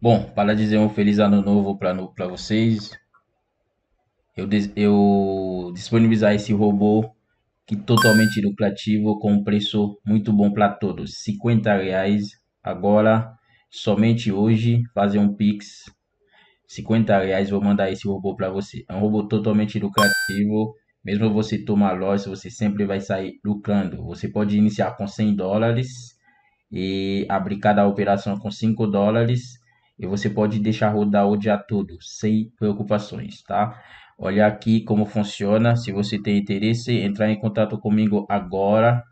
Bom, para dizer um feliz ano novo para vocês, eu, eu disponibilizar esse robô que totalmente lucrativo com um preço muito bom para todos, 50 reais agora, somente hoje, fazer um pix, 50 reais vou mandar esse robô para você. É um robô totalmente lucrativo, mesmo você tomar loss, você sempre vai sair lucrando. Você pode iniciar com 100 dólares e abrir cada operação com 5 dólares e você pode deixar rodar o dia todo, sem preocupações, tá? Olha aqui como funciona. Se você tem interesse, entrar em contato comigo agora.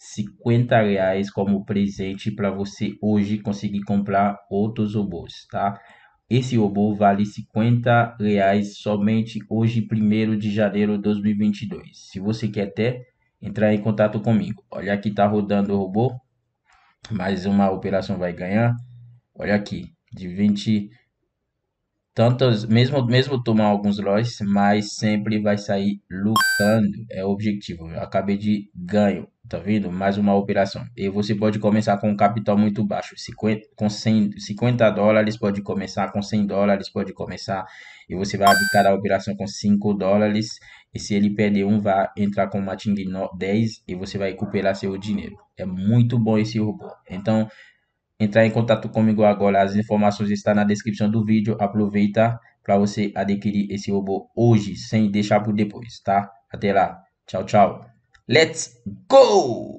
50 reais como presente para você hoje conseguir comprar outros robôs, tá? Esse robô vale 50 reais somente hoje, 1 de janeiro de 2022. Se você quer ter, entrar em contato comigo. Olha aqui, tá rodando o robô. Mais uma operação vai ganhar. Olha aqui, de 20 tantas, mesmo, mesmo tomar alguns losses, mas sempre vai sair lutando é o objetivo. Eu acabei de ganho, tá vendo? Mais uma operação. E você pode começar com um capital muito baixo, 50, com 100, 50 dólares pode começar, com 100 dólares pode começar, e você vai abrir cada operação com 5 dólares, e se ele perder um, vai entrar com uma Ting 10, e você vai recuperar seu dinheiro. É muito bom esse robô. Então, entrar em contato comigo agora. As informações estão na descrição do vídeo. Aproveita para você adquirir esse robô hoje, sem deixar por depois, tá? Até lá. Tchau, tchau. Let's go!